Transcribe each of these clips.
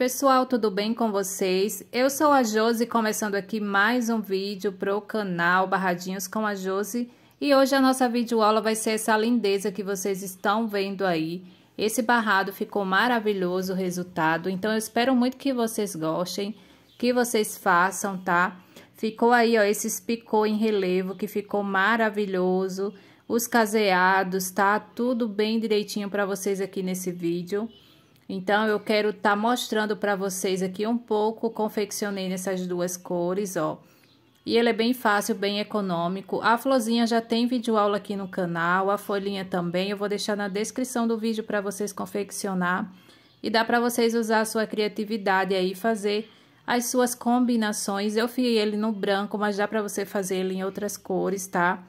pessoal, tudo bem com vocês? Eu sou a Josi, começando aqui mais um vídeo para o canal Barradinhos com a Josi. E hoje a nossa videoaula vai ser essa lindeza que vocês estão vendo aí. Esse barrado ficou maravilhoso o resultado, então eu espero muito que vocês gostem, que vocês façam, tá? Ficou aí, ó, esses picô em relevo que ficou maravilhoso, os caseados, tá? Tudo bem direitinho para vocês aqui nesse vídeo. Então, eu quero estar tá mostrando para vocês aqui um pouco, confeccionei nessas duas cores, ó. E ele é bem fácil, bem econômico. A florzinha já tem vídeo aula aqui no canal, a folhinha também. Eu vou deixar na descrição do vídeo para vocês confeccionar. E dá para vocês usar a sua criatividade aí, fazer as suas combinações. Eu fiz ele no branco, mas dá para você fazer ele em outras cores, tá?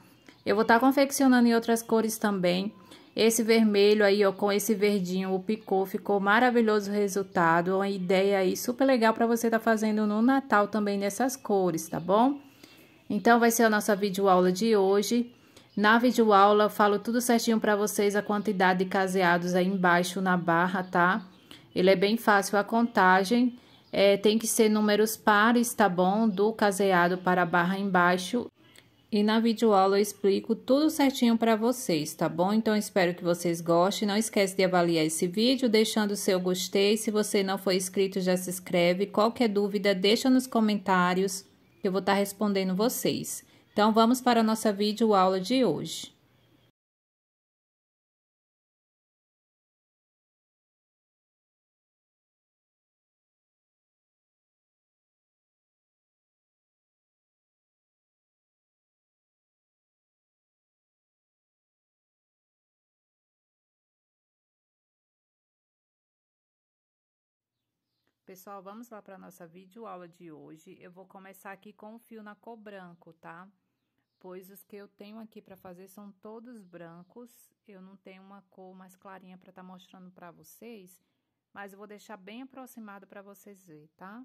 Eu vou estar tá confeccionando em outras cores também. Esse vermelho aí, ó, com esse verdinho, o picô, ficou maravilhoso o resultado. Uma ideia aí super legal para você estar tá fazendo no Natal também nessas cores, tá bom? Então, vai ser a nossa videoaula de hoje. Na videoaula, eu falo tudo certinho para vocês a quantidade de caseados aí embaixo na barra, tá? Ele é bem fácil a contagem. É, tem que ser números pares, tá bom? Do caseado para a barra embaixo e na videoaula eu explico tudo certinho para vocês, tá bom? Então, espero que vocês gostem. Não esquece de avaliar esse vídeo, deixando o seu gostei. Se você não for inscrito, já se inscreve. Qualquer dúvida, deixa nos comentários, eu vou estar tá respondendo vocês. Então, vamos para a nossa videoaula de hoje. Pessoal, vamos lá para nossa videoaula de hoje. Eu vou começar aqui com o fio na cor branco, tá? Pois os que eu tenho aqui para fazer são todos brancos. Eu não tenho uma cor mais clarinha para estar tá mostrando para vocês, mas eu vou deixar bem aproximado para vocês verem, tá?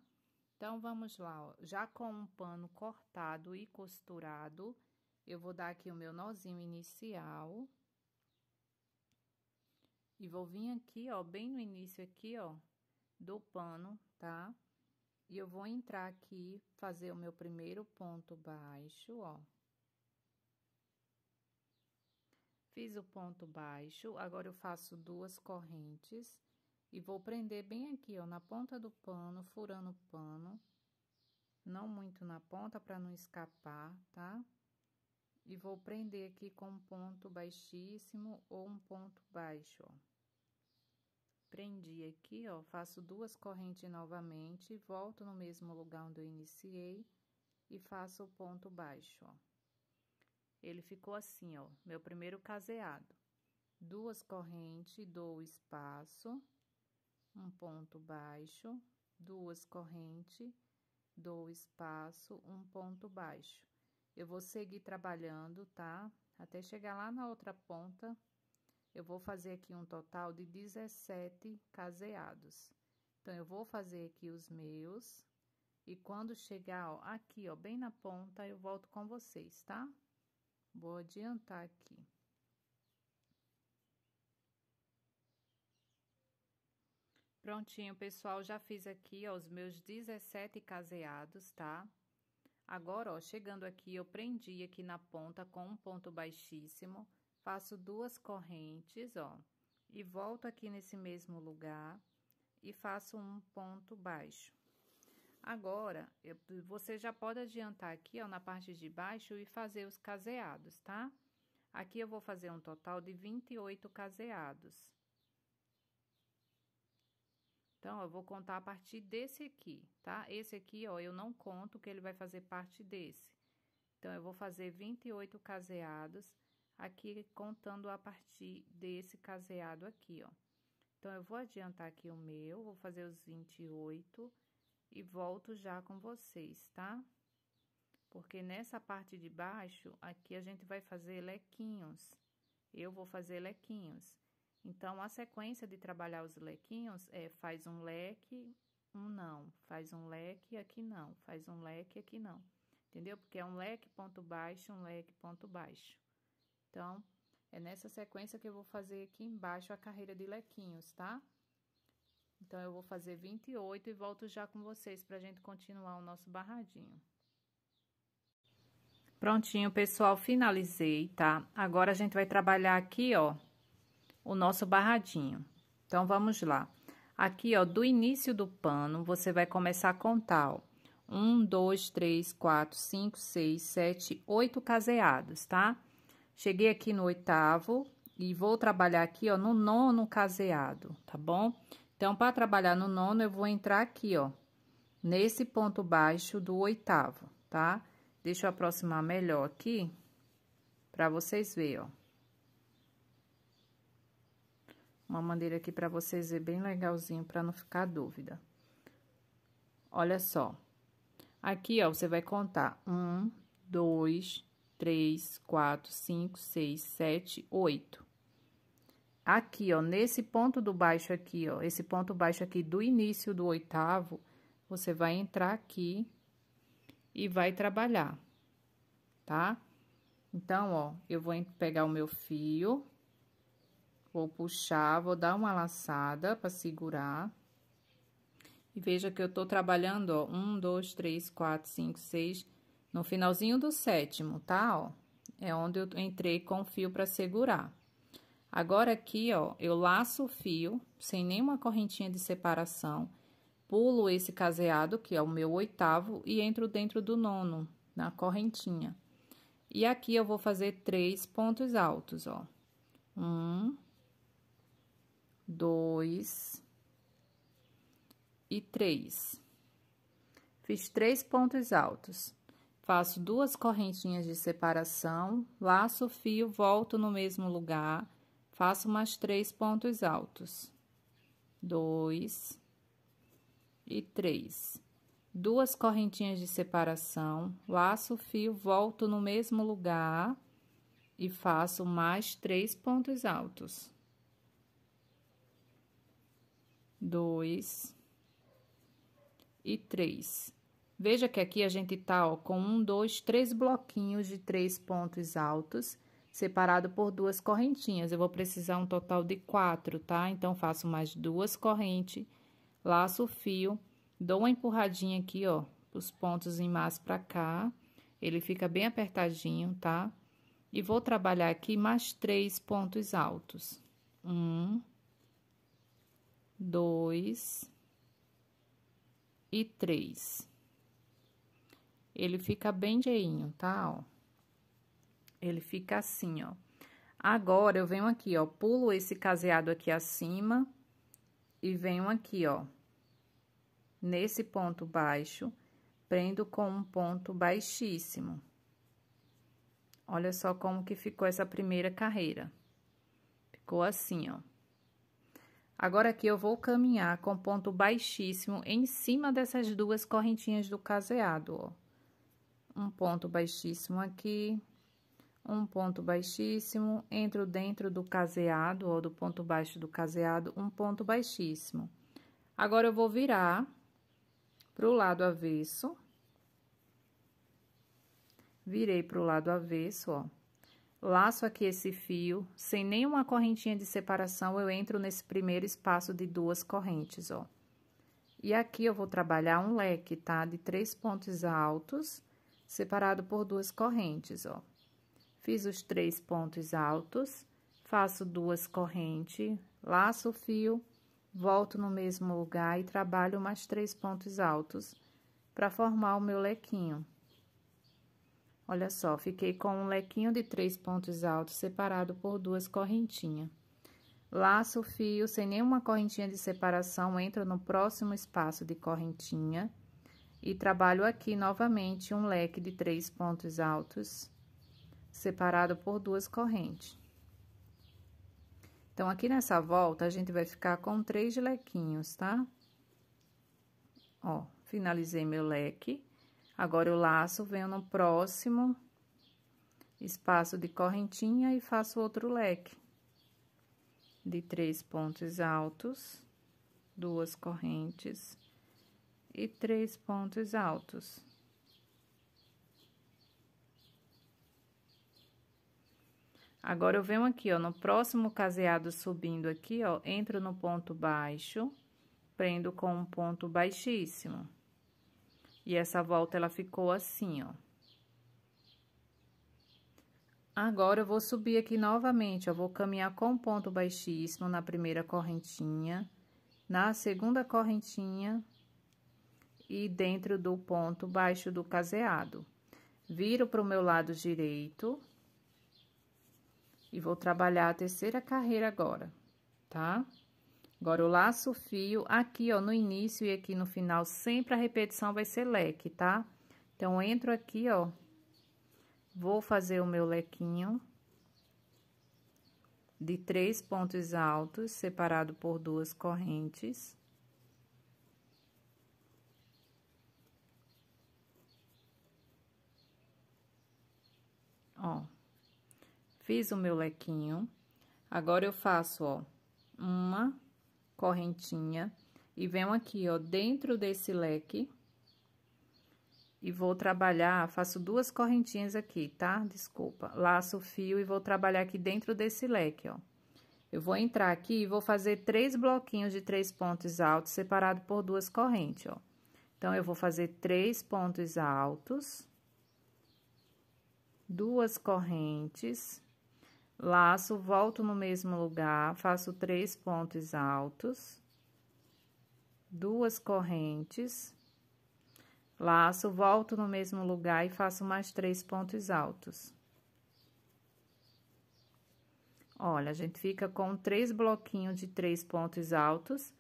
Então, vamos lá, ó. Já com um pano cortado e costurado, eu vou dar aqui o meu nozinho inicial. E vou vir aqui, ó, bem no início aqui, ó, do pano, tá? E eu vou entrar aqui, fazer o meu primeiro ponto baixo, ó. Fiz o ponto baixo, agora eu faço duas correntes e vou prender bem aqui, ó, na ponta do pano, furando o pano. Não muito na ponta para não escapar, tá? E vou prender aqui com um ponto baixíssimo ou um ponto baixo, ó. Prendi aqui, ó, faço duas correntes novamente, volto no mesmo lugar onde eu iniciei e faço o ponto baixo, ó. Ele ficou assim, ó, meu primeiro caseado. Duas correntes, dou espaço, um ponto baixo, duas correntes, dou espaço, um ponto baixo. Eu vou seguir trabalhando, tá? Até chegar lá na outra ponta eu vou fazer aqui um total de 17 caseados. Então, eu vou fazer aqui os meus. E quando chegar, ó, aqui, ó, bem na ponta, eu volto com vocês, tá? Vou adiantar aqui. Prontinho, pessoal, já fiz aqui, ó, os meus 17 caseados, tá? Agora, ó, chegando aqui, eu prendi aqui na ponta com um ponto baixíssimo Passo duas correntes, ó, e volto aqui nesse mesmo lugar e faço um ponto baixo. Agora, eu, você já pode adiantar aqui, ó, na parte de baixo e fazer os caseados, tá? Aqui eu vou fazer um total de 28 caseados. Então, eu vou contar a partir desse aqui, tá? Esse aqui, ó, eu não conto que ele vai fazer parte desse. Então, eu vou fazer 28 caseados aqui contando a partir desse caseado aqui, ó. Então, eu vou adiantar aqui o meu, vou fazer os 28 e volto já com vocês, tá? Porque nessa parte de baixo, aqui a gente vai fazer lequinhos. Eu vou fazer lequinhos. Então, a sequência de trabalhar os lequinhos é faz um leque, um não, faz um leque, aqui não, faz um leque, aqui não. Entendeu? Porque é um leque, ponto baixo, um leque, ponto baixo. Então, é nessa sequência que eu vou fazer aqui embaixo a carreira de lequinhos, tá? Então, eu vou fazer 28 e volto já com vocês pra gente continuar o nosso barradinho. Prontinho, pessoal, finalizei, tá? Agora, a gente vai trabalhar aqui, ó, o nosso barradinho. Então, vamos lá. Aqui, ó, do início do pano, você vai começar a contar, ó. Um, dois, três, quatro, cinco, seis, sete, oito caseados, tá? Cheguei aqui no oitavo e vou trabalhar aqui, ó, no nono caseado, tá bom? Então, para trabalhar no nono, eu vou entrar aqui, ó, nesse ponto baixo do oitavo, tá? Deixa eu aproximar melhor aqui, para vocês verem, ó. Uma maneira aqui para vocês verem bem legalzinho, para não ficar dúvida. Olha só. Aqui, ó, você vai contar um, dois, três, quatro, cinco, seis, sete, oito. Aqui, ó, nesse ponto do baixo aqui, ó, esse ponto baixo aqui do início do oitavo, você vai entrar aqui e vai trabalhar, tá? Então, ó, eu vou pegar o meu fio, vou puxar, vou dar uma laçada para segurar. E veja que eu tô trabalhando, ó, um, dois, três, quatro, cinco, seis no finalzinho do sétimo, tá? Ó, é onde eu entrei com o fio para segurar. Agora, aqui, ó, eu laço o fio, sem nenhuma correntinha de separação, pulo esse caseado, que é o meu oitavo, e entro dentro do nono, na correntinha. E aqui, eu vou fazer três pontos altos, ó. Um, dois e três. Fiz três pontos altos. Faço duas correntinhas de separação, laço o fio, volto no mesmo lugar, faço mais três pontos altos. Dois e três. Duas correntinhas de separação, laço o fio, volto no mesmo lugar e faço mais três pontos altos. Dois e três Veja que aqui a gente tá, ó, com um, dois, três bloquinhos de três pontos altos, separado por duas correntinhas. Eu vou precisar um total de quatro, tá? Então, faço mais duas correntes, laço o fio, dou uma empurradinha aqui, ó, os pontos em mais pra cá. Ele fica bem apertadinho, tá? E vou trabalhar aqui mais três pontos altos. Um, dois e três. Ele fica bem cheinho, tá? Ó. Ele fica assim, ó. Agora, eu venho aqui, ó, pulo esse caseado aqui acima e venho aqui, ó, nesse ponto baixo, prendo com um ponto baixíssimo. Olha só como que ficou essa primeira carreira. Ficou assim, ó. Agora, aqui eu vou caminhar com ponto baixíssimo em cima dessas duas correntinhas do caseado, ó um ponto baixíssimo aqui, um ponto baixíssimo, entro dentro do caseado, ou do ponto baixo do caseado, um ponto baixíssimo. Agora, eu vou virar pro lado avesso. Virei pro lado avesso, ó. Laço aqui esse fio, sem nenhuma correntinha de separação, eu entro nesse primeiro espaço de duas correntes, ó. E aqui eu vou trabalhar um leque, tá? De três pontos altos separado por duas correntes, ó. Fiz os três pontos altos, faço duas correntes, laço o fio, volto no mesmo lugar e trabalho mais três pontos altos para formar o meu lequinho. Olha só, fiquei com um lequinho de três pontos altos separado por duas correntinhas. Laço o fio sem nenhuma correntinha de separação, entro no próximo espaço de correntinha e trabalho aqui novamente um leque de três pontos altos, separado por duas correntes. Então, aqui nessa volta, a gente vai ficar com três lequinhos, tá? Ó, finalizei meu leque. Agora, o laço, venho no próximo espaço de correntinha e faço outro leque. De três pontos altos, duas correntes e três pontos altos. Agora, eu venho aqui, ó, no próximo caseado subindo aqui, ó, entro no ponto baixo, prendo com um ponto baixíssimo. E essa volta, ela ficou assim, ó. Agora, eu vou subir aqui novamente, eu vou caminhar com um ponto baixíssimo na primeira correntinha, na segunda correntinha, e dentro do ponto baixo do caseado. Viro para o meu lado direito e vou trabalhar a terceira carreira agora, tá? Agora, eu laço o fio aqui, ó, no início e aqui no final, sempre a repetição vai ser leque, tá? Então, entro aqui, ó, vou fazer o meu lequinho de três pontos altos, separado por duas correntes. ó. Fiz o meu lequinho. Agora, eu faço, ó, uma correntinha e venho aqui, ó, dentro desse leque e vou trabalhar, faço duas correntinhas aqui, tá? Desculpa, laço o fio e vou trabalhar aqui dentro desse leque, ó. Eu vou entrar aqui e vou fazer três bloquinhos de três pontos altos separado por duas correntes, ó. Então, eu vou fazer três pontos altos duas correntes, laço, volto no mesmo lugar, faço três pontos altos, duas correntes, laço, volto no mesmo lugar e faço mais três pontos altos. Olha, a gente fica com três bloquinhos de três pontos altos,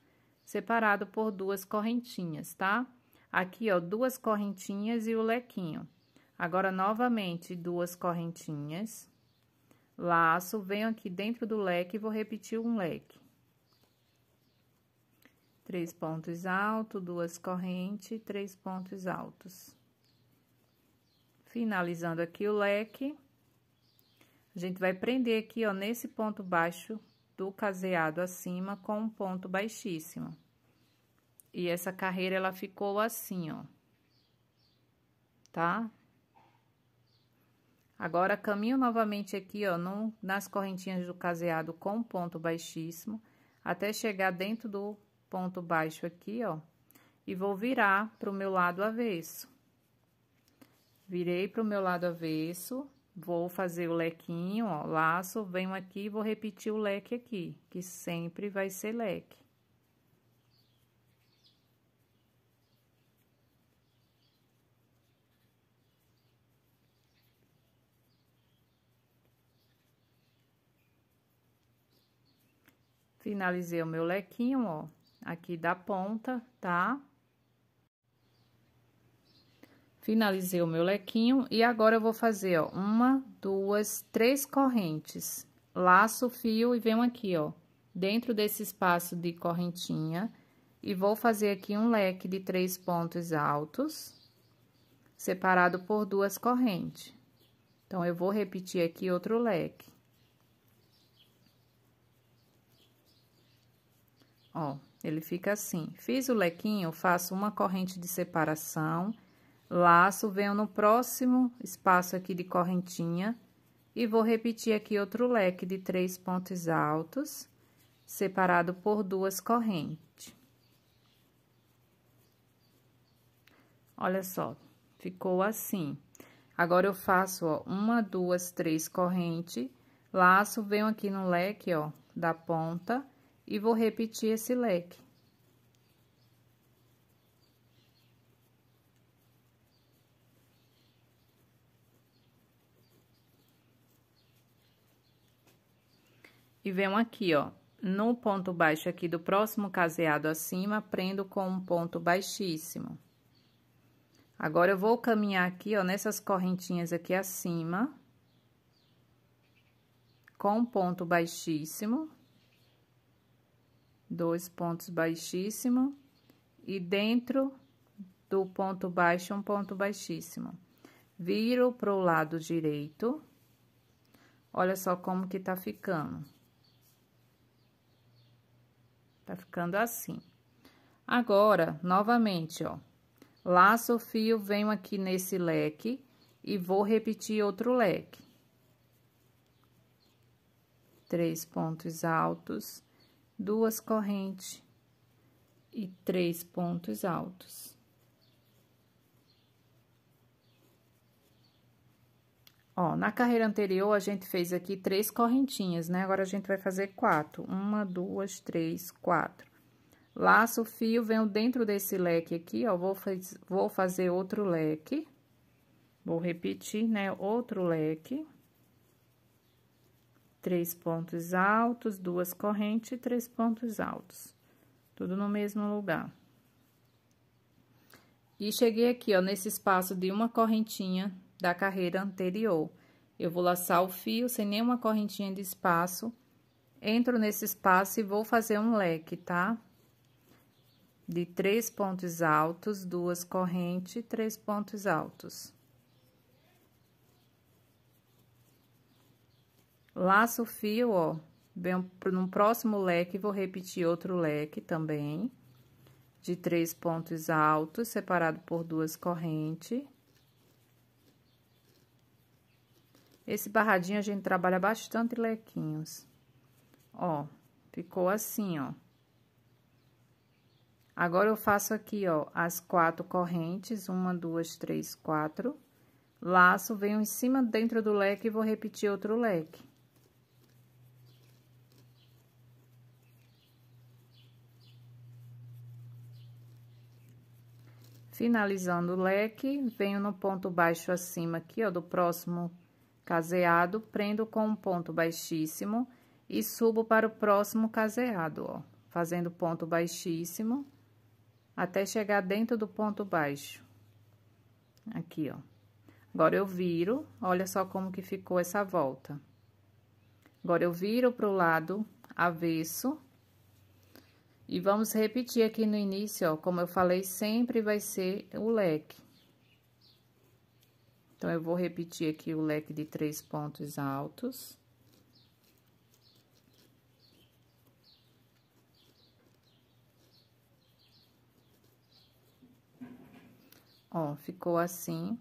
separado por duas correntinhas, tá? Aqui, ó, duas correntinhas e o lequinho. Agora, novamente, duas correntinhas. Laço, venho aqui dentro do leque e vou repetir um leque. Três pontos altos, duas correntes, três pontos altos. Finalizando aqui o leque. A gente vai prender aqui, ó, nesse ponto baixo do caseado acima com um ponto baixíssimo. E essa carreira, ela ficou assim, ó. Tá? Agora, caminho novamente aqui, ó, no, nas correntinhas do caseado com ponto baixíssimo, até chegar dentro do ponto baixo aqui, ó, e vou virar pro meu lado avesso. Virei pro meu lado avesso, vou fazer o lequinho, ó, laço, venho aqui e vou repetir o leque aqui, que sempre vai ser leque. Finalizei o meu lequinho, ó, aqui da ponta, tá? Finalizei o meu lequinho e agora eu vou fazer, ó, uma, duas, três correntes. Laço, fio e venho aqui, ó, dentro desse espaço de correntinha e vou fazer aqui um leque de três pontos altos, separado por duas correntes. Então, eu vou repetir aqui outro leque. Ó, ele fica assim. Fiz o lequinho, faço uma corrente de separação, laço, venho no próximo espaço aqui de correntinha e vou repetir aqui outro leque de três pontos altos, separado por duas correntes. Olha só, ficou assim. Agora, eu faço, ó, uma, duas, três correntes, laço, venho aqui no leque, ó, da ponta e vou repetir esse leque. E venho aqui, ó, no ponto baixo aqui do próximo caseado acima, prendo com um ponto baixíssimo. Agora, eu vou caminhar aqui, ó, nessas correntinhas aqui acima, com um ponto baixíssimo dois pontos baixíssimo e dentro do ponto baixo um ponto baixíssimo. Viro para o lado direito. Olha só como que tá ficando. Tá ficando assim. Agora, novamente, ó. Laço o fio, venho aqui nesse leque e vou repetir outro leque. Três pontos altos duas correntes e três pontos altos. Ó, na carreira anterior, a gente fez aqui três correntinhas, né? Agora, a gente vai fazer quatro. Uma, duas, três, quatro. Laço o fio, venho dentro desse leque aqui, ó, vou, faz, vou fazer outro leque. Vou repetir, né? Outro leque três pontos altos, duas correntes e três pontos altos. Tudo no mesmo lugar. E cheguei aqui, ó, nesse espaço de uma correntinha da carreira anterior. Eu vou laçar o fio sem nenhuma correntinha de espaço. Entro nesse espaço e vou fazer um leque, tá? De três pontos altos, duas correntes, três pontos altos. Laço o fio, ó, venho no próximo leque, vou repetir outro leque também, de três pontos altos, separado por duas correntes. Esse barradinho a gente trabalha bastante lequinhos. Ó, ficou assim, ó. Agora, eu faço aqui, ó, as quatro correntes, uma, duas, três, quatro. Laço, venho em cima, dentro do leque, e vou repetir outro leque. Finalizando o leque, venho no ponto baixo acima aqui, ó, do próximo caseado, prendo com um ponto baixíssimo e subo para o próximo caseado, ó, fazendo ponto baixíssimo até chegar dentro do ponto baixo. Aqui, ó. Agora, eu viro, olha só como que ficou essa volta. Agora, eu viro para o lado avesso e vamos repetir aqui no início, ó, como eu falei, sempre vai ser o leque. Então, eu vou repetir aqui o leque de três pontos altos. Ó, ficou assim.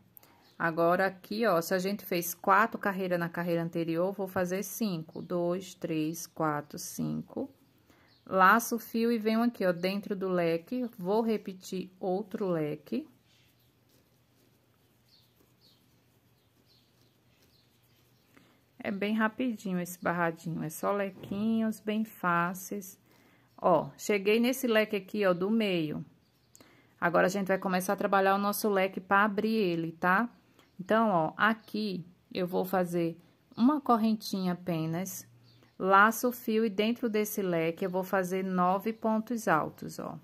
Agora, aqui, ó, se a gente fez quatro carreiras na carreira anterior, vou fazer cinco. Dois, três, quatro, cinco laço o fio e venho aqui, ó, dentro do leque, vou repetir outro leque. É bem rapidinho esse barradinho, é só lequinhos bem fáceis. Ó, cheguei nesse leque aqui, ó, do meio. Agora, a gente vai começar a trabalhar o nosso leque para abrir ele, tá? Então, ó, aqui eu vou fazer uma correntinha apenas laço o fio e dentro desse leque eu vou fazer nove pontos altos, ó.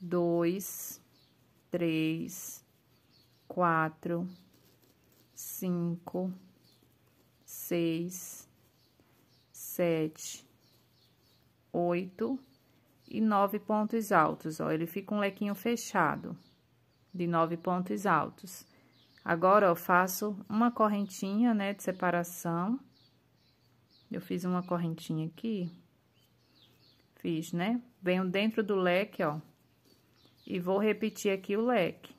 Dois, três, quatro, cinco, seis, sete, oito e nove pontos altos, ó. Ele fica um lequinho fechado de nove pontos altos. Agora, eu faço uma correntinha, né, de separação eu fiz uma correntinha aqui. Fiz, né? Venho dentro do leque, ó. E vou repetir aqui o leque.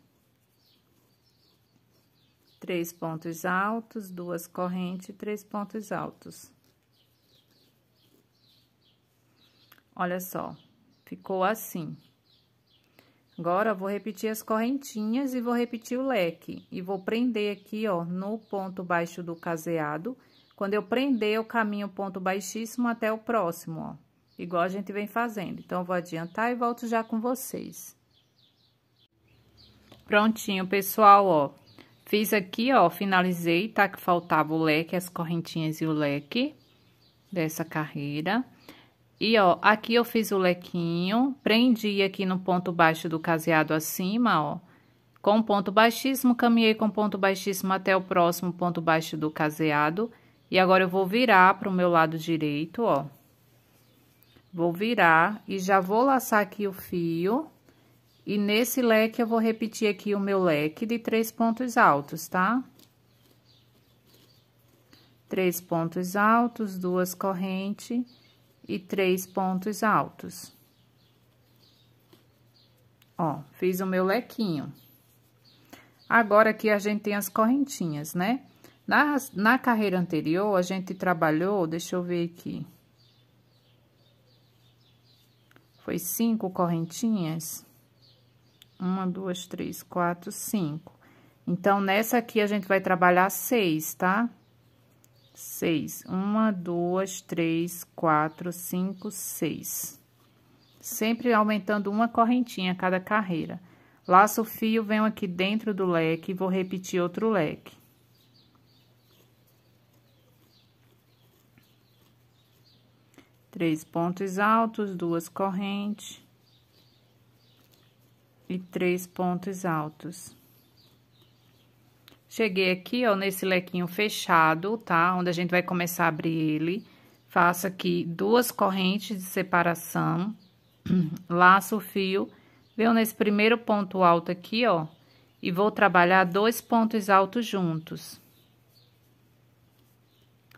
Três pontos altos, duas correntes, três pontos altos. Olha só, ficou assim. Agora, vou repetir as correntinhas e vou repetir o leque. E vou prender aqui, ó, no ponto baixo do caseado quando eu prender, eu caminho ponto baixíssimo até o próximo, ó. Igual a gente vem fazendo. Então, eu vou adiantar e volto já com vocês. Prontinho, pessoal, ó. Fiz aqui, ó, finalizei, tá? Que faltava o leque, as correntinhas e o leque dessa carreira. E, ó, aqui eu fiz o lequinho, prendi aqui no ponto baixo do caseado acima, ó. Com ponto baixíssimo, caminhei com ponto baixíssimo até o próximo ponto baixo do caseado. E agora, eu vou virar para o meu lado direito, ó. Vou virar e já vou laçar aqui o fio. E nesse leque, eu vou repetir aqui o meu leque de três pontos altos, tá? Três pontos altos, duas correntes e três pontos altos. Ó, fiz o meu lequinho. Agora, aqui a gente tem as correntinhas, né? Na, na carreira anterior, a gente trabalhou, deixa eu ver aqui. Foi cinco correntinhas. Uma, duas, três, quatro, cinco. Então, nessa aqui, a gente vai trabalhar seis, tá? Seis. Uma, duas, três, quatro, cinco, seis. Sempre aumentando uma correntinha a cada carreira. Laço o fio, venho aqui dentro do leque e vou repetir outro leque. três pontos altos, duas correntes e três pontos altos. Cheguei aqui, ó, nesse lequinho fechado, tá? Onde a gente vai começar a abrir ele. Faço aqui duas correntes de separação, laço o fio, venho nesse primeiro ponto alto aqui, ó, e vou trabalhar dois pontos altos juntos.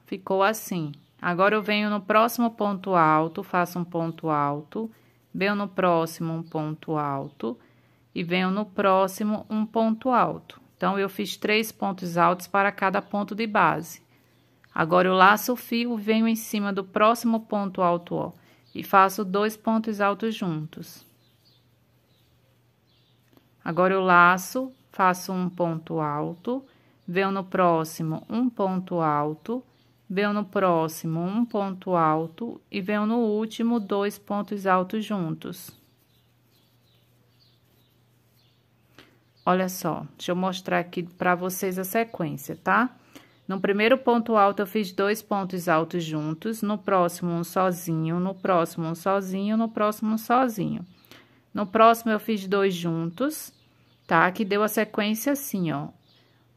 Ficou assim. Agora eu venho no próximo ponto alto, faço um ponto alto, venho no próximo um ponto alto e venho no próximo um ponto alto. Então, eu fiz três pontos altos para cada ponto de base. Agora, eu laço o fio, venho em cima do próximo ponto alto, ó, e faço dois pontos altos juntos. Agora, eu laço, faço um ponto alto, venho no próximo um ponto alto veio no próximo um ponto alto e veio no último dois pontos altos juntos. Olha só, deixa eu mostrar aqui para vocês a sequência, tá? No primeiro ponto alto, eu fiz dois pontos altos juntos, no próximo um sozinho, no próximo um sozinho, no próximo um sozinho. No próximo, eu fiz dois juntos, tá? Que deu a sequência assim, ó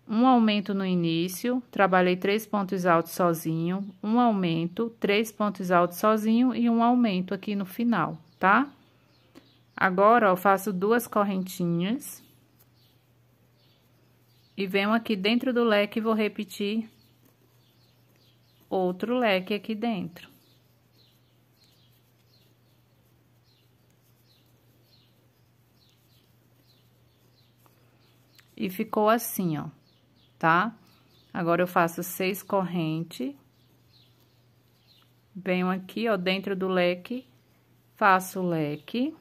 um aumento no início, trabalhei três pontos altos sozinho, um aumento, três pontos altos sozinho e um aumento aqui no final, tá? Agora, ó, faço duas correntinhas. E venho aqui dentro do leque e vou repetir outro leque aqui dentro. E ficou assim, ó tá? Agora, eu faço seis correntes. Venho aqui, ó, dentro do leque, faço o leque.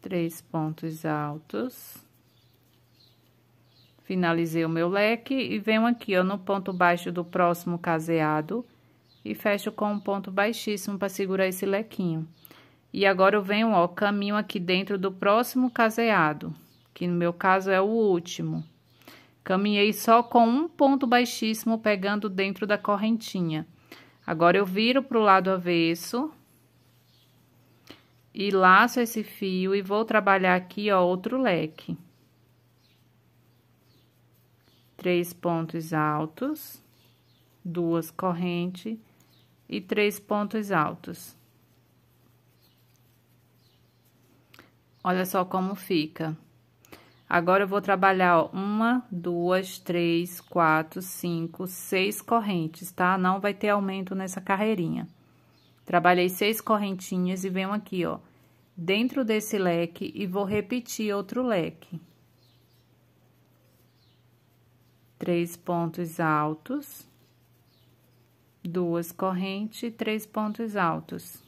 Três pontos altos. Finalizei o meu leque e venho aqui, ó, no ponto baixo do próximo caseado e fecho com um ponto baixíssimo para segurar esse lequinho. E agora eu venho, ó, caminho aqui dentro do próximo caseado, que no meu caso é o último. Caminhei só com um ponto baixíssimo pegando dentro da correntinha. Agora eu viro pro lado avesso e laço esse fio e vou trabalhar aqui, ó, outro leque. Três pontos altos, duas correntes e três pontos altos. Olha só como fica. Agora, eu vou trabalhar, ó, uma, duas, três, quatro, cinco, seis correntes, tá? Não vai ter aumento nessa carreirinha. Trabalhei seis correntinhas e venho aqui, ó, dentro desse leque e vou repetir outro leque. Três pontos altos, duas correntes e três pontos altos.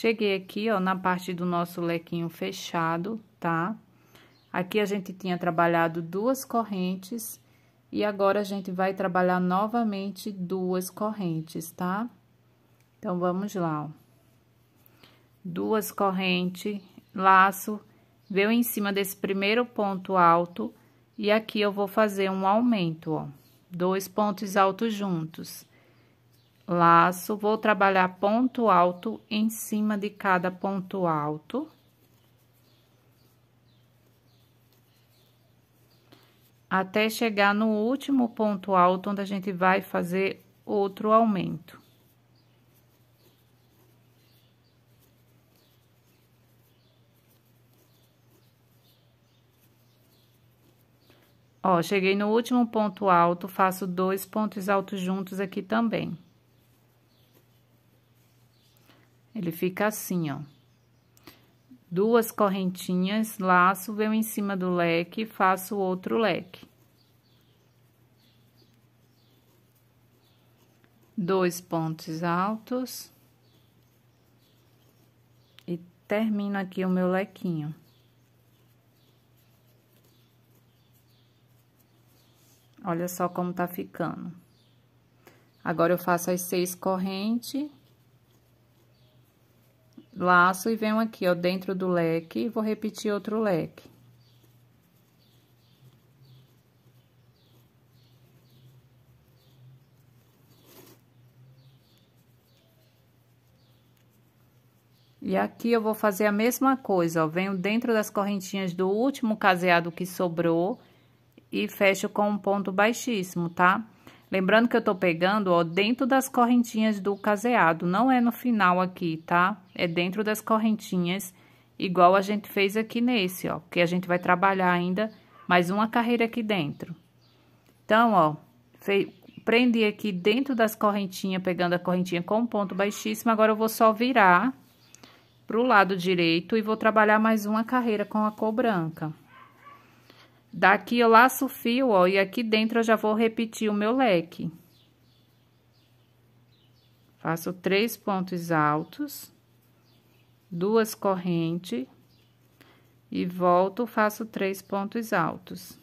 Cheguei aqui, ó, na parte do nosso lequinho fechado, tá? Aqui a gente tinha trabalhado duas correntes e agora a gente vai trabalhar novamente duas correntes, tá? Então, vamos lá, ó. Duas correntes, laço, veio em cima desse primeiro ponto alto e aqui eu vou fazer um aumento, ó. Dois pontos altos juntos laço, vou trabalhar ponto alto em cima de cada ponto alto. Até chegar no último ponto alto, onde a gente vai fazer outro aumento. Ó, cheguei no último ponto alto, faço dois pontos altos juntos aqui também. Ele fica assim, ó. Duas correntinhas, laço, venho em cima do leque, faço outro leque. Dois pontos altos. E termino aqui o meu lequinho. Olha só como tá ficando. Agora, eu faço as seis correntes laço e venho aqui, ó, dentro do leque, e vou repetir outro leque. E aqui eu vou fazer a mesma coisa, ó, venho dentro das correntinhas do último caseado que sobrou e fecho com um ponto baixíssimo, tá? Tá? Lembrando que eu tô pegando, ó, dentro das correntinhas do caseado, não é no final aqui, tá? É dentro das correntinhas, igual a gente fez aqui nesse, ó, porque a gente vai trabalhar ainda mais uma carreira aqui dentro. Então, ó, prendi aqui dentro das correntinhas, pegando a correntinha com ponto baixíssimo, agora eu vou só virar pro lado direito e vou trabalhar mais uma carreira com a cor branca. Daqui eu laço o fio, ó, e aqui dentro eu já vou repetir o meu leque. Faço três pontos altos, duas correntes, e volto, faço três pontos altos.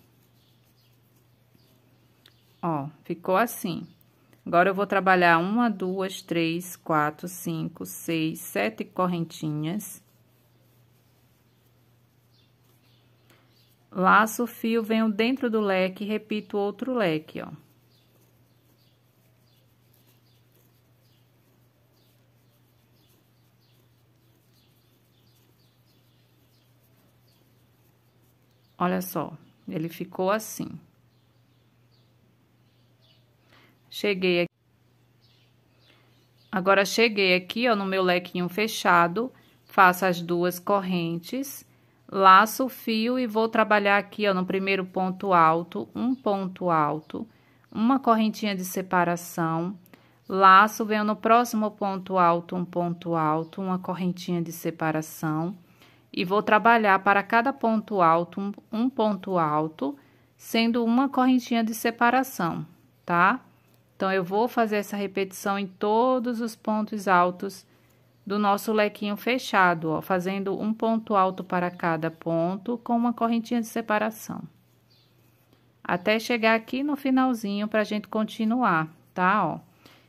Ó, ficou assim. Agora, eu vou trabalhar uma, duas, três, quatro, cinco, seis, sete correntinhas Laço o fio, venho dentro do leque, repito outro leque, ó. Olha só, ele ficou assim. Cheguei aqui. Agora, cheguei aqui, ó, no meu lequinho fechado, faço as duas correntes laço o fio e vou trabalhar aqui, ó, no primeiro ponto alto, um ponto alto, uma correntinha de separação, laço, venho no próximo ponto alto, um ponto alto, uma correntinha de separação, e vou trabalhar para cada ponto alto, um, um ponto alto, sendo uma correntinha de separação, tá? Então, eu vou fazer essa repetição em todos os pontos altos do nosso lequinho fechado, ó, fazendo um ponto alto para cada ponto com uma correntinha de separação. Até chegar aqui no finalzinho para a gente continuar, tá? Ó.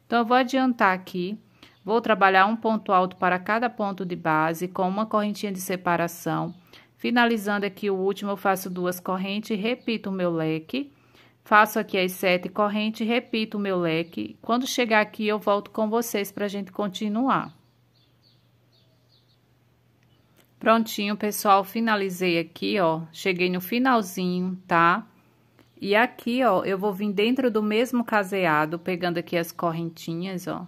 Então, eu vou adiantar aqui, vou trabalhar um ponto alto para cada ponto de base com uma correntinha de separação. Finalizando aqui o último, eu faço duas correntes, repito o meu leque. Faço aqui as sete correntes, repito o meu leque. Quando chegar aqui, eu volto com vocês para a gente continuar. Prontinho, pessoal, finalizei aqui, ó, cheguei no finalzinho, tá? E aqui, ó, eu vou vir dentro do mesmo caseado, pegando aqui as correntinhas, ó.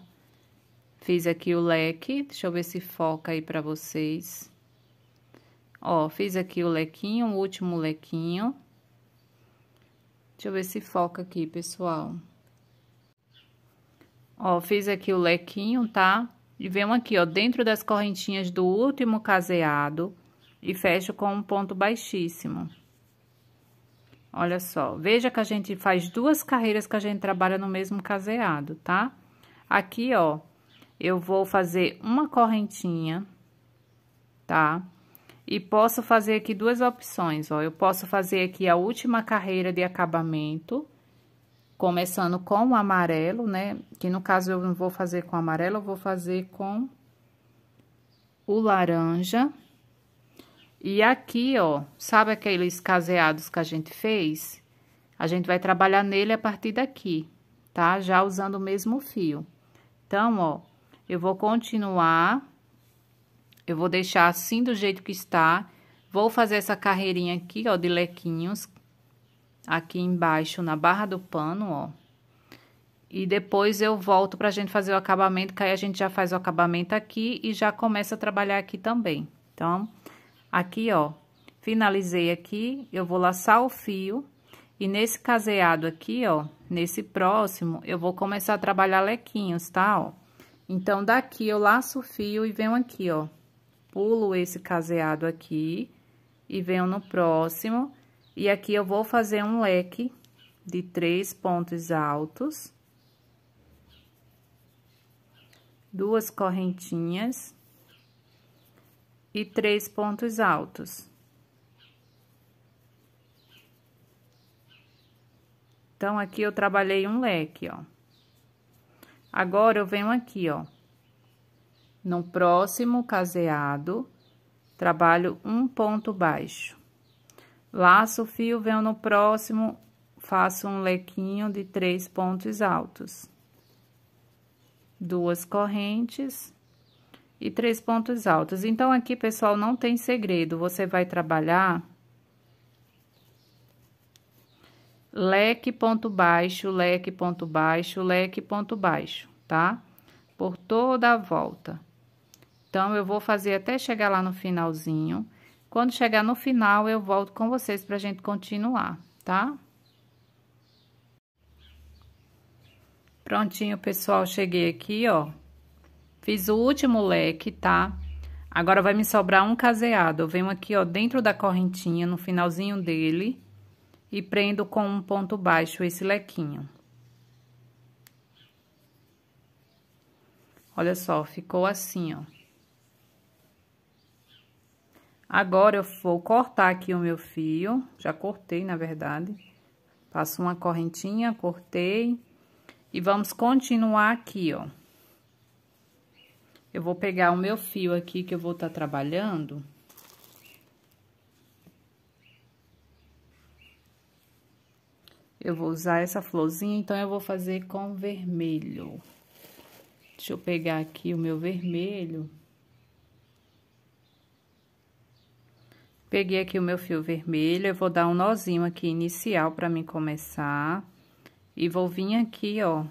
Fiz aqui o leque, deixa eu ver se foca aí pra vocês. Ó, fiz aqui o lequinho, o último lequinho. Deixa eu ver se foca aqui, pessoal. Ó, fiz aqui o lequinho, tá? E venho aqui, ó, dentro das correntinhas do último caseado e fecho com um ponto baixíssimo. Olha só, veja que a gente faz duas carreiras que a gente trabalha no mesmo caseado, tá? Aqui, ó, eu vou fazer uma correntinha, tá? E posso fazer aqui duas opções, ó. Eu posso fazer aqui a última carreira de acabamento, começando com o amarelo, né? Que no caso eu não vou fazer com amarelo, eu vou fazer com o laranja. E aqui, ó, sabe aqueles caseados que a gente fez? A gente vai trabalhar nele a partir daqui, tá? Já usando o mesmo fio. Então, ó, eu vou continuar, eu vou deixar assim do jeito que está. Vou fazer essa carreirinha aqui, ó, de lequinhos, aqui embaixo na barra do pano, ó. E depois eu volto pra gente fazer o acabamento, que aí a gente já faz o acabamento aqui e já começa a trabalhar aqui também. Então, aqui, ó, finalizei aqui, eu vou laçar o fio e nesse caseado aqui, ó, nesse próximo, eu vou começar a trabalhar lequinhos, tá, ó. Então, daqui eu laço o fio e venho aqui, ó, pulo esse caseado aqui e venho no próximo e aqui eu vou fazer um leque de três pontos altos. Duas correntinhas. E três pontos altos. Então, aqui eu trabalhei um leque, ó. Agora, eu venho aqui, ó. No próximo caseado, trabalho um ponto baixo. Laço o fio, venho no próximo, faço um lequinho de três pontos altos. Duas correntes e três pontos altos. Então, aqui, pessoal, não tem segredo. Você vai trabalhar leque, ponto baixo, leque, ponto baixo, leque, ponto baixo, tá? Por toda a volta. Então, eu vou fazer até chegar lá no finalzinho. Quando chegar no final, eu volto com vocês pra gente continuar, tá? Prontinho, pessoal, cheguei aqui, ó. Fiz o último leque, tá? Agora, vai me sobrar um caseado. Eu venho aqui, ó, dentro da correntinha, no finalzinho dele, e prendo com um ponto baixo esse lequinho. Olha só, ficou assim, ó. Agora, eu vou cortar aqui o meu fio, já cortei, na verdade. Passo uma correntinha, cortei. E vamos continuar aqui, ó. Eu vou pegar o meu fio aqui que eu vou estar tá trabalhando. Eu vou usar essa florzinha, então eu vou fazer com vermelho. Deixa eu pegar aqui o meu vermelho. Peguei aqui o meu fio vermelho, eu vou dar um nozinho aqui inicial pra mim começar. E vou vir aqui, ó.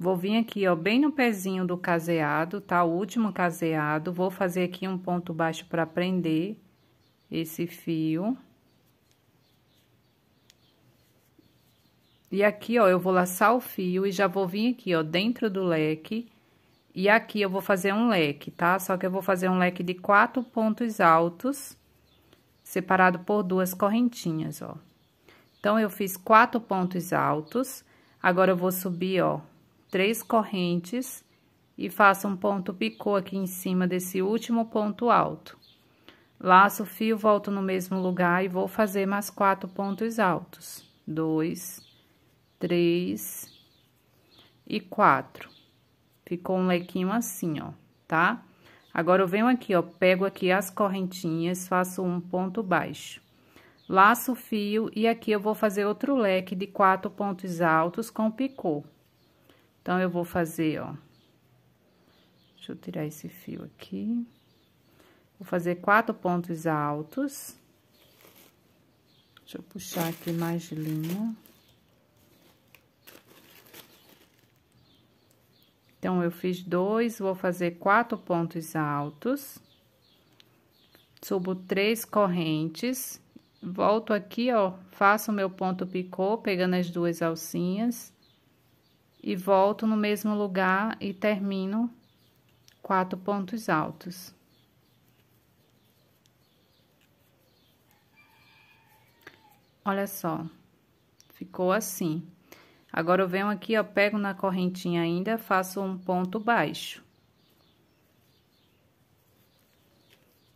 Vou vir aqui, ó, bem no pezinho do caseado, tá? O último caseado. Vou fazer aqui um ponto baixo pra prender esse fio. E aqui, ó, eu vou laçar o fio e já vou vir aqui, ó, dentro do leque e aqui eu vou fazer um leque, tá? Só que eu vou fazer um leque de quatro pontos altos, separado por duas correntinhas, ó. Então, eu fiz quatro pontos altos, agora eu vou subir, ó, três correntes e faço um ponto picô aqui em cima desse último ponto alto. Laço o fio, volto no mesmo lugar e vou fazer mais quatro pontos altos. Dois, três e quatro. Ficou um lequinho assim, ó, tá? Agora, eu venho aqui, ó, pego aqui as correntinhas, faço um ponto baixo. Laço o fio e aqui eu vou fazer outro leque de quatro pontos altos com picô. Então, eu vou fazer, ó, deixa eu tirar esse fio aqui. Vou fazer quatro pontos altos. Deixa eu puxar aqui mais linha. Então, eu fiz dois, vou fazer quatro pontos altos. Subo três correntes. Volto aqui, ó, faço o meu ponto picô, pegando as duas alcinhas. E volto no mesmo lugar e termino quatro pontos altos. Olha só, ficou assim. Agora, eu venho aqui, ó, pego na correntinha ainda, faço um ponto baixo.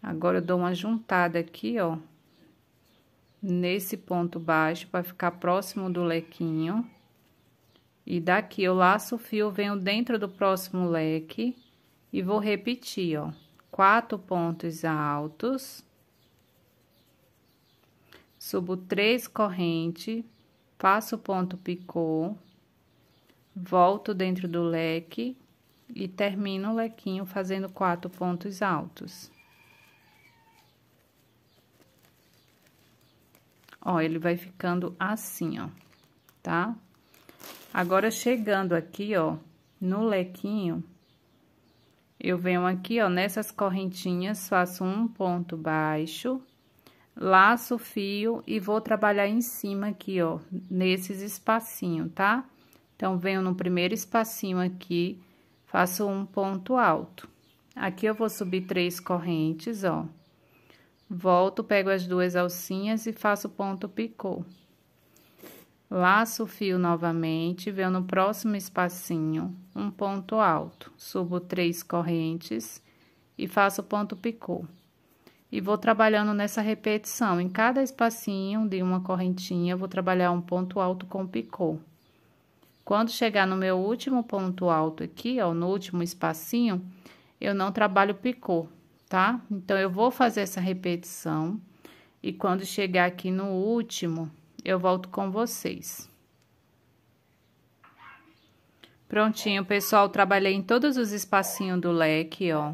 Agora, eu dou uma juntada aqui, ó, nesse ponto baixo, para ficar próximo do lequinho. E daqui eu laço o fio, venho dentro do próximo leque e vou repetir, ó, quatro pontos altos, subo três correntes faço o ponto picô, volto dentro do leque e termino o lequinho fazendo quatro pontos altos. Ó, ele vai ficando assim, ó, tá? Agora, chegando aqui, ó, no lequinho, eu venho aqui, ó, nessas correntinhas, faço um ponto baixo laço o fio e vou trabalhar em cima aqui, ó, nesses espacinhos, tá? Então, venho no primeiro espacinho aqui, faço um ponto alto. Aqui eu vou subir três correntes, ó. Volto, pego as duas alcinhas e faço ponto picô. Laço o fio novamente, venho no próximo espacinho, um ponto alto. Subo três correntes e faço ponto picô e vou trabalhando nessa repetição. Em cada espacinho de uma correntinha, vou trabalhar um ponto alto com picô. Quando chegar no meu último ponto alto aqui, ó, no último espacinho, eu não trabalho picô, tá? Então, eu vou fazer essa repetição e quando chegar aqui no último, eu volto com vocês. Prontinho, pessoal, trabalhei em todos os espacinhos do leque, ó.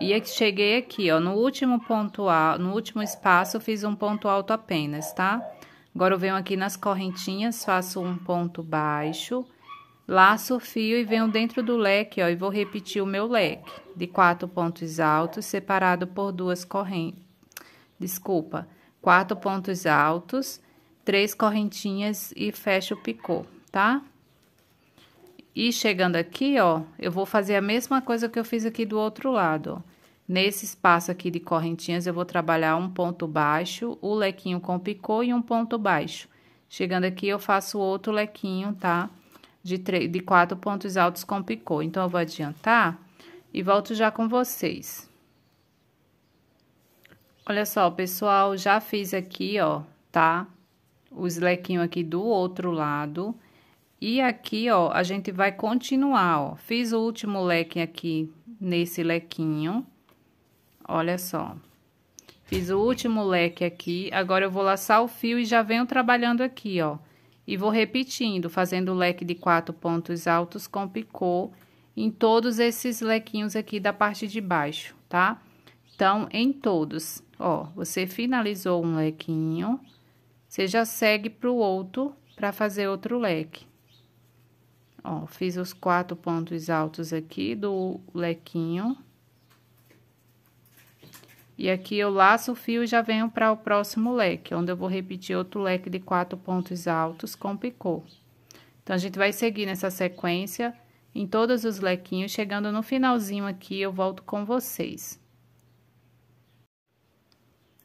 E é cheguei aqui, ó, no último ponto alto, no último espaço, fiz um ponto alto apenas, tá? Agora eu venho aqui nas correntinhas, faço um ponto baixo, laço o fio e venho dentro do leque, ó, e vou repetir o meu leque de quatro pontos altos, separado por duas correntes. Desculpa, quatro pontos altos, três correntinhas e fecho o picô, tá? E chegando aqui, ó, eu vou fazer a mesma coisa que eu fiz aqui do outro lado, ó. Nesse espaço aqui de correntinhas, eu vou trabalhar um ponto baixo, o lequinho com picô e um ponto baixo. Chegando aqui, eu faço outro lequinho, tá? De, de quatro pontos altos com picô. Então, eu vou adiantar e volto já com vocês. Olha só, pessoal, já fiz aqui, ó, tá? Os lequinhos aqui do outro lado. E aqui, ó, a gente vai continuar, ó. Fiz o último leque aqui nesse lequinho Olha só. Fiz o último leque aqui, agora eu vou laçar o fio e já venho trabalhando aqui, ó. E vou repetindo, fazendo o leque de quatro pontos altos com picô em todos esses lequinhos aqui da parte de baixo, tá? Então, em todos, ó, você finalizou um lequinho, você já segue pro outro para fazer outro leque. Ó, fiz os quatro pontos altos aqui do lequinho. E aqui eu laço o fio e já venho para o próximo leque, onde eu vou repetir outro leque de quatro pontos altos com picô. Então, a gente vai seguir nessa sequência em todos os lequinhos, chegando no finalzinho aqui, eu volto com vocês.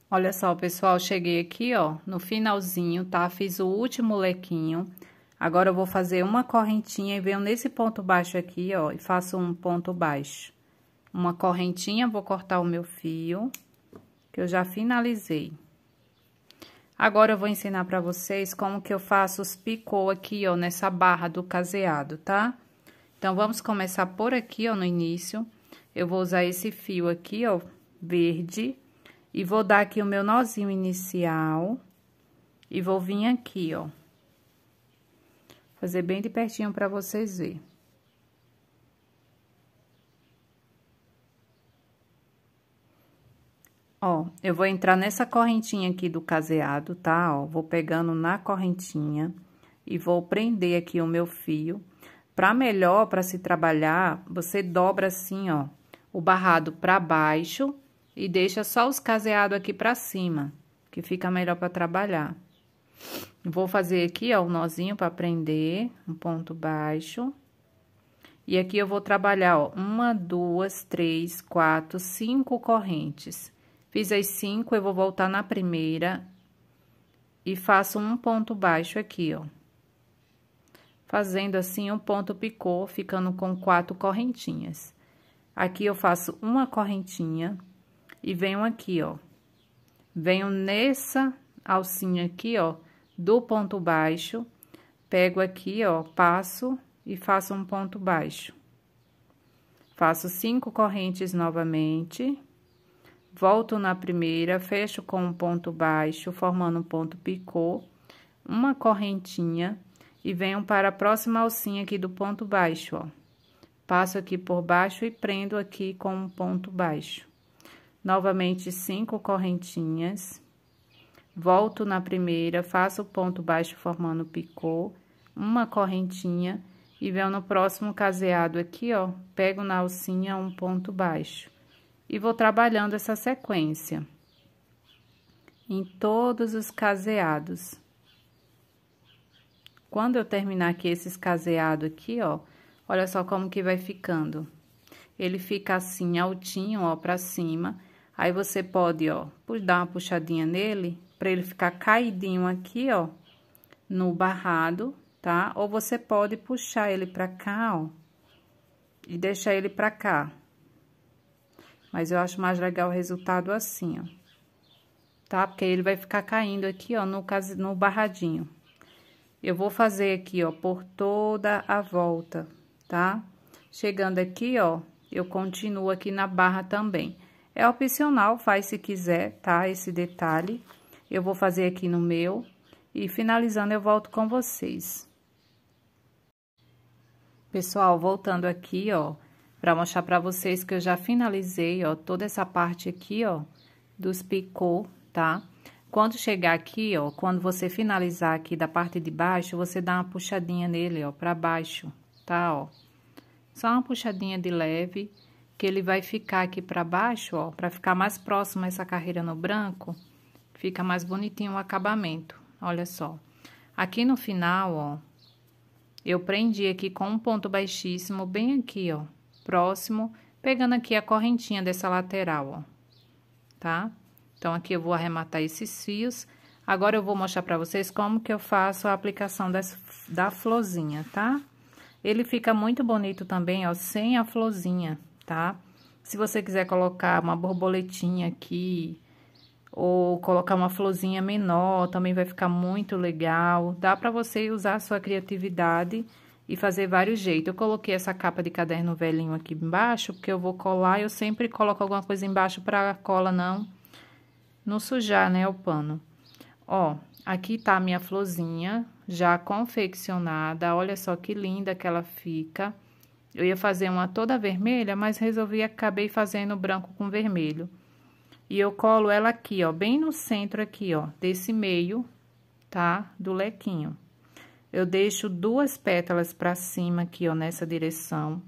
Olha só, pessoal, cheguei aqui, ó, no finalzinho, tá? Fiz o último lequinho. Agora, eu vou fazer uma correntinha e venho nesse ponto baixo aqui, ó, e faço um ponto baixo. Uma correntinha, vou cortar o meu fio que eu já finalizei. Agora, eu vou ensinar pra vocês como que eu faço os picô aqui, ó, nessa barra do caseado, tá? Então, vamos começar por aqui, ó, no início. Eu vou usar esse fio aqui, ó, verde, e vou dar aqui o meu nozinho inicial, e vou vir aqui, ó. Fazer bem de pertinho pra vocês verem. Ó, eu vou entrar nessa correntinha aqui do caseado, tá? Ó, vou pegando na correntinha e vou prender aqui o meu fio. Pra melhor, pra se trabalhar, você dobra assim, ó, o barrado pra baixo e deixa só os caseados aqui pra cima, que fica melhor pra trabalhar. Vou fazer aqui, ó, o um nozinho pra prender, um ponto baixo. E aqui eu vou trabalhar, ó, uma, duas, três, quatro, cinco correntes. Fiz as cinco, eu vou voltar na primeira e faço um ponto baixo aqui, ó. Fazendo assim um ponto picô, ficando com quatro correntinhas. Aqui eu faço uma correntinha e venho aqui, ó. Venho nessa alcinha aqui, ó, do ponto baixo, pego aqui, ó, passo e faço um ponto baixo. Faço cinco correntes novamente volto na primeira, fecho com um ponto baixo, formando um ponto picô, uma correntinha e venho para a próxima alcinha aqui do ponto baixo, ó. Passo aqui por baixo e prendo aqui com um ponto baixo. Novamente, cinco correntinhas. Volto na primeira, faço o ponto baixo formando picô, uma correntinha e venho no próximo caseado aqui, ó, pego na alcinha um ponto baixo e vou trabalhando essa sequência em todos os caseados. Quando eu terminar aqui esses caseados aqui, ó, olha só como que vai ficando. Ele fica assim, altinho, ó, pra cima. Aí, você pode, ó, dar uma puxadinha nele, pra ele ficar caidinho aqui, ó, no barrado, tá? Ou você pode puxar ele pra cá, ó, e deixar ele pra cá, mas eu acho mais legal o resultado assim, ó. Tá? Porque ele vai ficar caindo aqui, ó, no, no barradinho. Eu vou fazer aqui, ó, por toda a volta, tá? Chegando aqui, ó, eu continuo aqui na barra também. É opcional, faz se quiser, tá? Esse detalhe. Eu vou fazer aqui no meu. E finalizando, eu volto com vocês. Pessoal, voltando aqui, ó, para mostrar para vocês que eu já finalizei, ó, toda essa parte aqui, ó, dos picô, tá? Quando chegar aqui, ó, quando você finalizar aqui da parte de baixo, você dá uma puxadinha nele, ó, para baixo, tá, ó? Só uma puxadinha de leve, que ele vai ficar aqui para baixo, ó, para ficar mais próximo essa carreira no branco, fica mais bonitinho o acabamento, olha só. Aqui no final, ó, eu prendi aqui com um ponto baixíssimo, bem aqui, ó, próximo, pegando aqui a correntinha dessa lateral, ó, tá? Então, aqui eu vou arrematar esses fios. Agora, eu vou mostrar pra vocês como que eu faço a aplicação das, da florzinha, tá? Ele fica muito bonito também, ó, sem a florzinha, tá? Se você quiser colocar uma borboletinha aqui, ou colocar uma florzinha menor, também vai ficar muito legal. Dá para você usar a sua criatividade e fazer vários jeitos. Eu coloquei essa capa de caderno velhinho aqui embaixo, porque eu vou colar, eu sempre coloco alguma coisa embaixo para a cola não, não sujar, né, o pano. Ó, aqui tá a minha florzinha já confeccionada, olha só que linda que ela fica. Eu ia fazer uma toda vermelha, mas resolvi, acabei fazendo branco com vermelho. E eu colo ela aqui, ó, bem no centro aqui, ó, desse meio, tá? Do lequinho eu deixo duas pétalas pra cima aqui, ó, nessa direção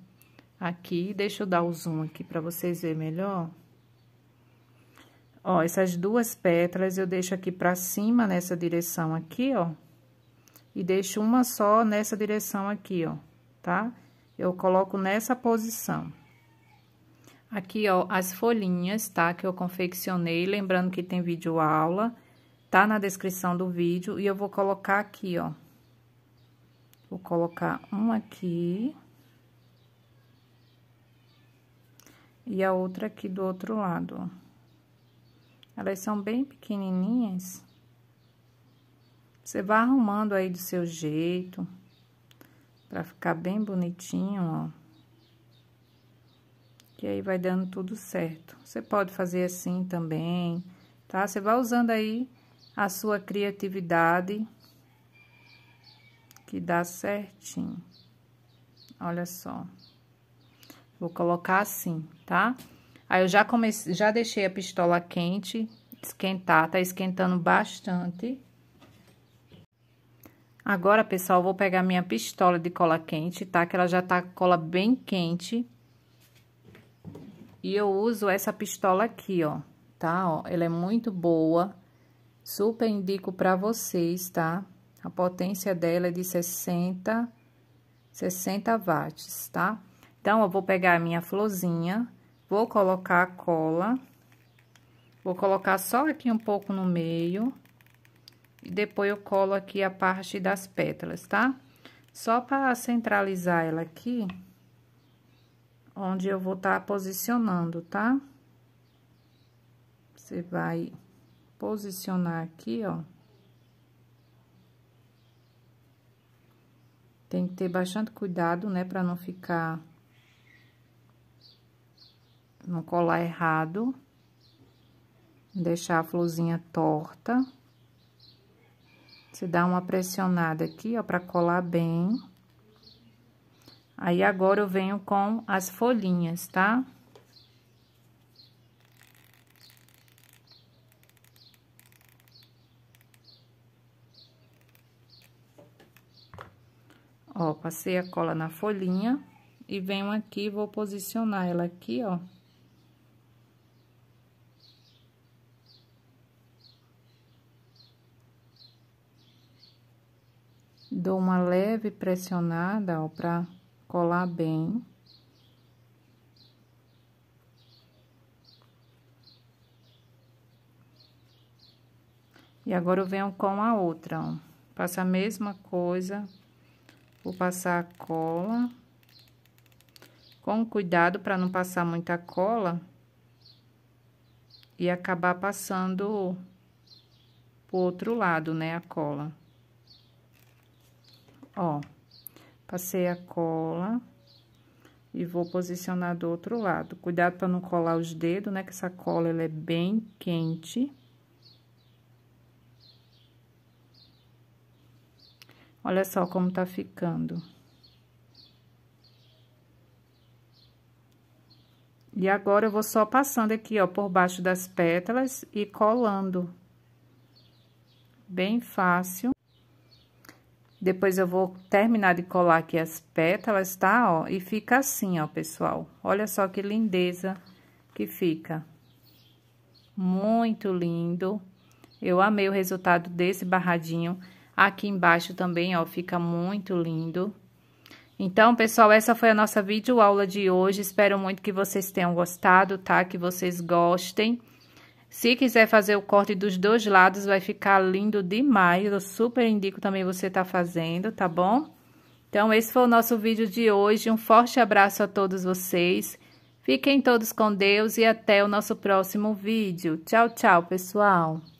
aqui. Deixa eu dar o zoom aqui pra vocês verem melhor. Ó, essas duas pétalas eu deixo aqui pra cima nessa direção aqui, ó. E deixo uma só nessa direção aqui, ó, tá? Eu coloco nessa posição. Aqui, ó, as folhinhas, tá? Que eu confeccionei, lembrando que tem vídeo aula, tá na descrição do vídeo. E eu vou colocar aqui, ó. Vou colocar um aqui. E a outra aqui do outro lado. Elas são bem pequenininhas. Você vai arrumando aí do seu jeito. Pra ficar bem bonitinho, ó. Que aí vai dando tudo certo. Você pode fazer assim também, tá? Você vai usando aí a sua criatividade que dá certinho. Olha só. Vou colocar assim, tá? Aí eu já comecei, já deixei a pistola quente, esquentar, tá esquentando bastante. Agora, pessoal, vou pegar minha pistola de cola quente, tá? Que ela já tá cola bem quente. E eu uso essa pistola aqui, ó, tá? Ó, ela é muito boa. Super indico pra vocês, tá? Tá? A potência dela é de 60, 60 watts, tá? Então, eu vou pegar a minha florzinha, vou colocar a cola, vou colocar só aqui um pouco no meio, e depois eu colo aqui a parte das pétalas, tá? Só para centralizar ela aqui, onde eu vou estar tá posicionando, tá? Você vai posicionar aqui, ó. Tem que ter bastante cuidado, né, para não ficar... Não colar errado. Deixar a florzinha torta. Você dá uma pressionada aqui, ó, para colar bem. Aí, agora, eu venho com as folhinhas, tá? Tá? Ó, passei a cola na folhinha e venho aqui, vou posicionar ela aqui, ó. Dou uma leve pressionada, ó, pra colar bem. E agora eu venho com a outra, ó. Faço a mesma coisa Vou passar a cola. Com cuidado para não passar muita cola. E acabar passando pro outro lado, né, a cola. Ó, passei a cola e vou posicionar do outro lado. Cuidado para não colar os dedos, né, que essa cola ela é bem quente. Olha só como tá ficando. E agora, eu vou só passando aqui, ó, por baixo das pétalas e colando. Bem fácil. Depois, eu vou terminar de colar aqui as pétalas, tá? Ó, e fica assim, ó, pessoal. Olha só que lindeza que fica. Muito lindo. Eu amei o resultado desse barradinho. Aqui embaixo também, ó, fica muito lindo. Então, pessoal, essa foi a nossa videoaula de hoje. Espero muito que vocês tenham gostado, tá? Que vocês gostem. Se quiser fazer o corte dos dois lados, vai ficar lindo demais. Eu super indico também você tá fazendo, tá bom? Então, esse foi o nosso vídeo de hoje. Um forte abraço a todos vocês. Fiquem todos com Deus e até o nosso próximo vídeo. Tchau, tchau, pessoal!